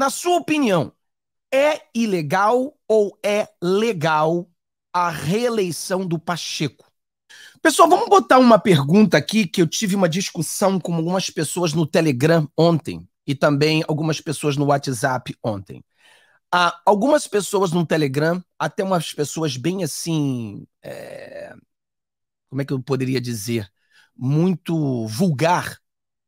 Na sua opinião, é ilegal ou é legal a reeleição do Pacheco? Pessoal, vamos botar uma pergunta aqui que eu tive uma discussão com algumas pessoas no Telegram ontem e também algumas pessoas no WhatsApp ontem. Ah, algumas pessoas no Telegram, até umas pessoas bem assim. É... Como é que eu poderia dizer? Muito vulgar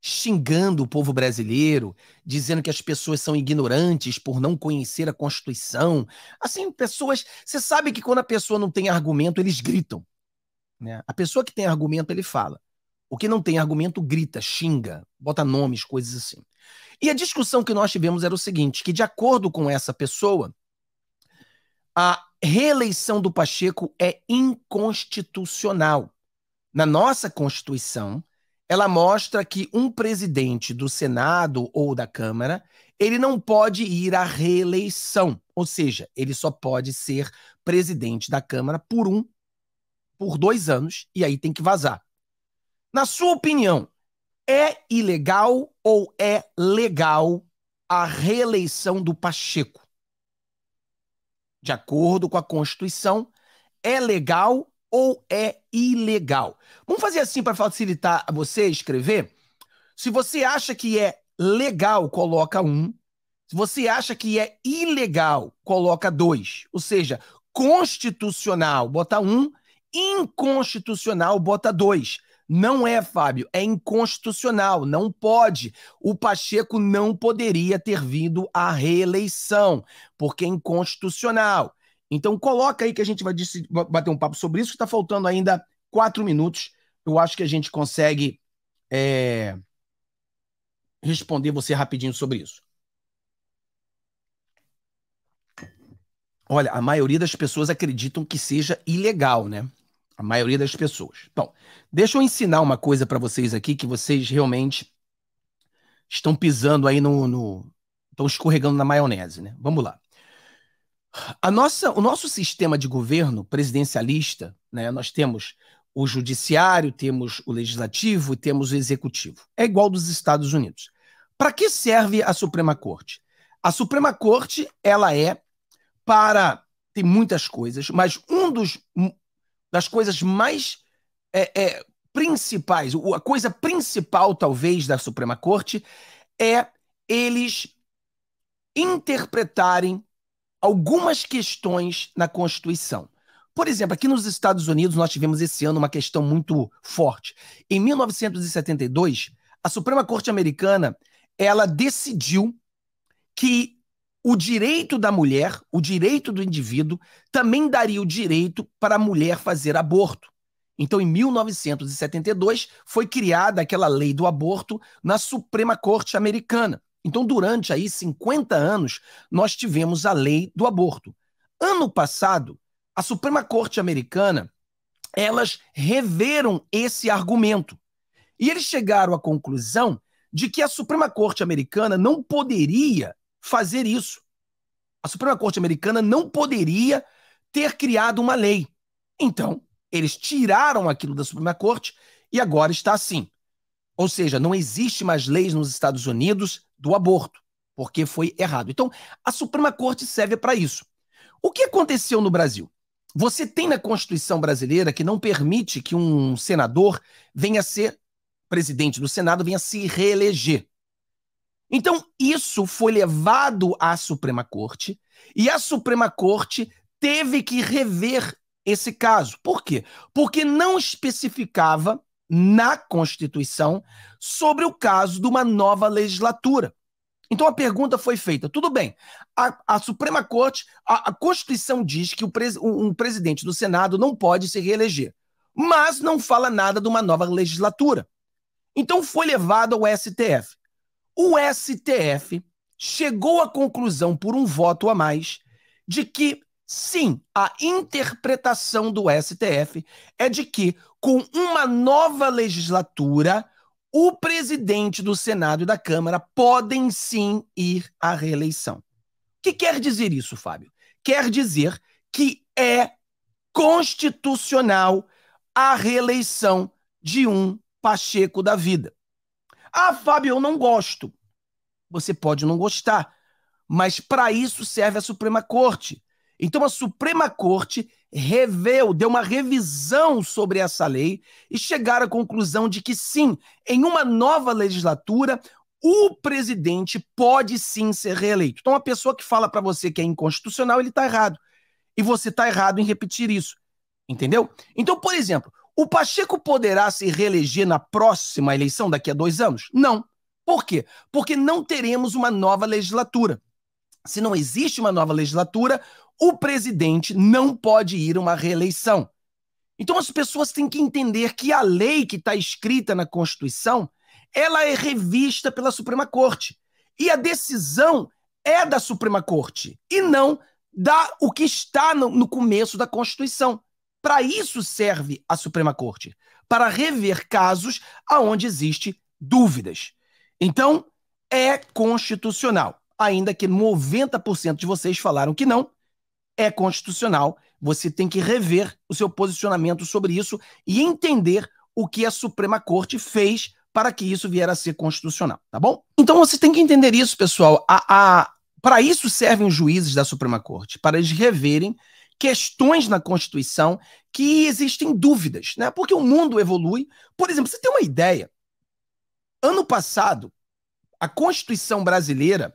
xingando o povo brasileiro, dizendo que as pessoas são ignorantes por não conhecer a Constituição. Assim, pessoas. Você sabe que quando a pessoa não tem argumento, eles gritam. Né? A pessoa que tem argumento, ele fala. O que não tem argumento, grita, xinga, bota nomes, coisas assim. E a discussão que nós tivemos era o seguinte: que, de acordo com essa pessoa, a reeleição do Pacheco é inconstitucional. Na nossa Constituição, ela mostra que um presidente do Senado ou da Câmara, ele não pode ir à reeleição, ou seja, ele só pode ser presidente da Câmara por um, por dois anos, e aí tem que vazar. Na sua opinião, é ilegal ou é legal a reeleição do Pacheco? De acordo com a Constituição, é legal ou é ilegal. Vamos fazer assim para facilitar a você escrever? Se você acha que é legal, coloca um. Se você acha que é ilegal, coloca dois. Ou seja, constitucional, bota um. Inconstitucional, bota dois. Não é, Fábio, é inconstitucional, não pode. O Pacheco não poderia ter vindo à reeleição, porque é inconstitucional. Então coloca aí que a gente vai bater um papo sobre isso, que está faltando ainda quatro minutos. Eu acho que a gente consegue é, responder você rapidinho sobre isso. Olha, a maioria das pessoas acreditam que seja ilegal, né? A maioria das pessoas. Bom, deixa eu ensinar uma coisa para vocês aqui que vocês realmente estão pisando aí no, no. estão escorregando na maionese, né? Vamos lá. A nossa, o nosso sistema de governo presidencialista, né, nós temos o judiciário, temos o legislativo e temos o executivo. É igual dos Estados Unidos. Para que serve a Suprema Corte? A Suprema Corte, ela é para tem muitas coisas, mas um dos hum, das coisas mais é, é, principais, a coisa principal talvez da Suprema Corte é eles interpretarem algumas questões na Constituição. Por exemplo, aqui nos Estados Unidos, nós tivemos esse ano uma questão muito forte. Em 1972, a Suprema Corte Americana ela decidiu que o direito da mulher, o direito do indivíduo, também daria o direito para a mulher fazer aborto. Então, em 1972, foi criada aquela lei do aborto na Suprema Corte Americana. Então, durante aí 50 anos, nós tivemos a lei do aborto. Ano passado, a Suprema Corte Americana, elas reveram esse argumento. E eles chegaram à conclusão de que a Suprema Corte Americana não poderia fazer isso. A Suprema Corte Americana não poderia ter criado uma lei. Então, eles tiraram aquilo da Suprema Corte e agora está assim. Ou seja, não existe mais leis nos Estados Unidos do aborto, porque foi errado. Então, a Suprema Corte serve para isso. O que aconteceu no Brasil? Você tem na Constituição brasileira que não permite que um senador venha a ser presidente do Senado, venha a se reeleger. Então, isso foi levado à Suprema Corte e a Suprema Corte teve que rever esse caso. Por quê? Porque não especificava na Constituição sobre o caso de uma nova legislatura. Então a pergunta foi feita: tudo bem, a, a Suprema Corte, a, a, Constituição diz que pres, um presidente do Senado não pode se reeleger, mas não fala nada de uma nova legislatura. Então foi levado ao STF. O STF chegou à conclusão, por um voto a mais, de que Sim, a interpretação do STF é de que, com uma nova legislatura, o presidente do Senado e da Câmara podem sim ir à reeleição. O que quer dizer isso, Fábio? Quer dizer que é constitucional a reeleição de um Pacheco da vida. Ah, Fábio, eu não gosto. Você pode não gostar, mas para isso serve a Suprema Corte então a Suprema Corte reveu, deu uma revisão sobre essa lei e chegaram à conclusão de que sim, em uma nova legislatura, o presidente pode sim ser reeleito. Então, a pessoa que fala para você que é inconstitucional, ele está errado. E você está errado em repetir isso. Entendeu? Então, por exemplo, o Pacheco poderá se reeleger na próxima eleição, daqui a dois anos? Não. Por quê? Porque não teremos uma nova legislatura. Se não existe uma nova legislatura, o presidente não pode ir a uma reeleição. Então as pessoas têm que entender que a lei que está escrita na Constituição, ela é revista pela Suprema Corte. E a decisão é da Suprema Corte e não da o que está no, no começo da Constituição. Para isso serve a Suprema Corte, para rever casos aonde existe dúvidas. Então, é constitucional, ainda que 90% de vocês falaram que não, é constitucional, você tem que rever o seu posicionamento sobre isso e entender o que a Suprema Corte fez para que isso viera a ser constitucional, tá bom? Então você tem que entender isso, pessoal. A, a, para isso servem os juízes da Suprema Corte, para eles reverem questões na Constituição que existem dúvidas, né? Porque o mundo evolui. Por exemplo, você tem uma ideia. Ano passado, a Constituição brasileira,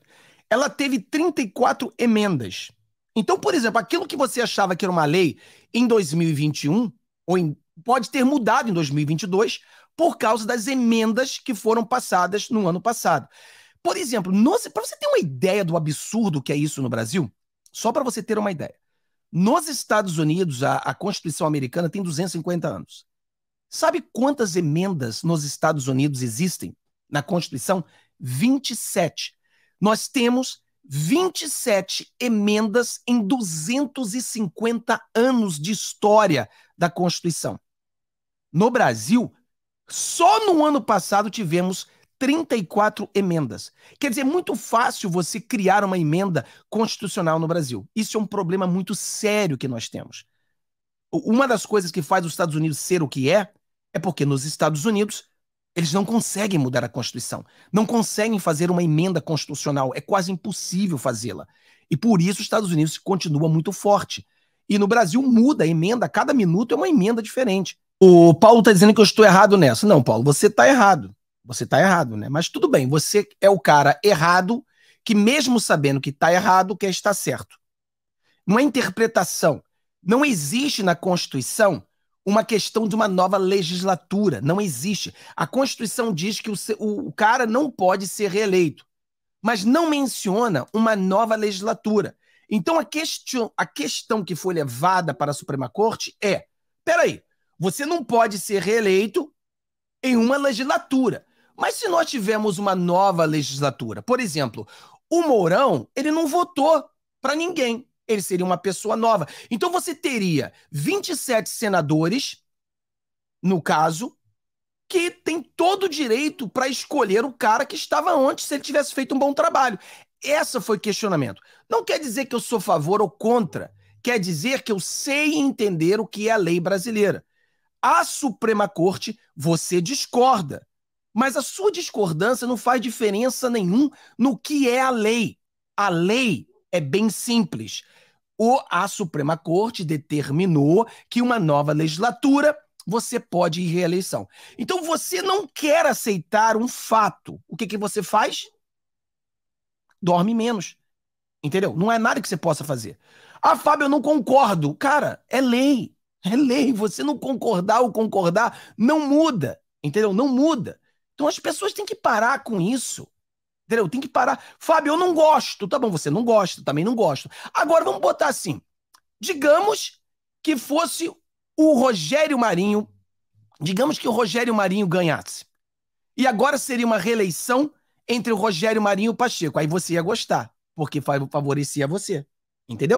ela teve 34 emendas. Então, por exemplo, aquilo que você achava que era uma lei em 2021, ou em, pode ter mudado em 2022, por causa das emendas que foram passadas no ano passado. Por exemplo, para você ter uma ideia do absurdo que é isso no Brasil, só para você ter uma ideia. Nos Estados Unidos, a, a, Constituição americana tem 250 anos. Sabe quantas emendas nos Estados Unidos existem na Constituição? 27. Nós temos 27 emendas em 250 anos de história da Constituição. No Brasil, só no ano passado tivemos 34 emendas. Quer dizer, é muito fácil você criar uma emenda constitucional no Brasil. Isso é um problema muito sério que nós temos. Uma das coisas que faz os Estados Unidos ser o que é, é porque nos Estados Unidos eles não conseguem mudar a Constituição, não conseguem fazer uma emenda constitucional, é quase impossível fazê-la. E por isso os Estados Unidos continua muito forte. E no Brasil muda a emenda, cada minuto é uma emenda diferente. O Paulo está dizendo que eu estou errado nessa. Não, Paulo, você está errado. Você está errado, né? Mas tudo bem, você é o cara errado que, mesmo sabendo que está errado, quer estar certo. Não é interpretação. Não existe na Constituição uma questão de uma nova legislatura. Não existe. A Constituição diz que o, o cara não pode ser reeleito, mas não menciona uma nova legislatura. Então a, question, a questão que foi levada para a Suprema Corte é: peraí, você não pode ser reeleito em uma legislatura. Mas se nós tivermos uma nova legislatura, por exemplo, o Mourão, ele não votou para ninguém ele seria uma pessoa nova. Então você teria 27 senadores, no caso, que tem todo o direito para escolher o cara que estava antes se ele tivesse feito um bom trabalho. Essa foi o questionamento. Não quer dizer que eu sou a favor ou contra, quer dizer que eu sei entender o que é a lei brasileira. A Suprema Corte, você discorda, mas a sua discordância não faz diferença nenhum no que é a lei. A lei é bem simples. O, a Suprema Corte determinou que uma nova legislatura você pode ir reeleição. Então você não quer aceitar um fato. O que, que você faz? Dorme menos. Entendeu? Não é nada que você possa fazer. Ah, Fábio, eu não concordo. Cara, é lei. É lei. Você não concordar ou concordar não muda. Entendeu? Não muda. Então as pessoas têm que parar com isso. Entendeu? Tem que parar. Fábio, eu não gosto. Tá bom, você não gosta, também não gosto. Agora vamos botar assim. Digamos que fosse o Rogério Marinho. Digamos que o Rogério Marinho ganhasse. E agora seria uma reeleição entre o Rogério Marinho e o Pacheco. Aí você ia gostar, porque favorecia você. Entendeu?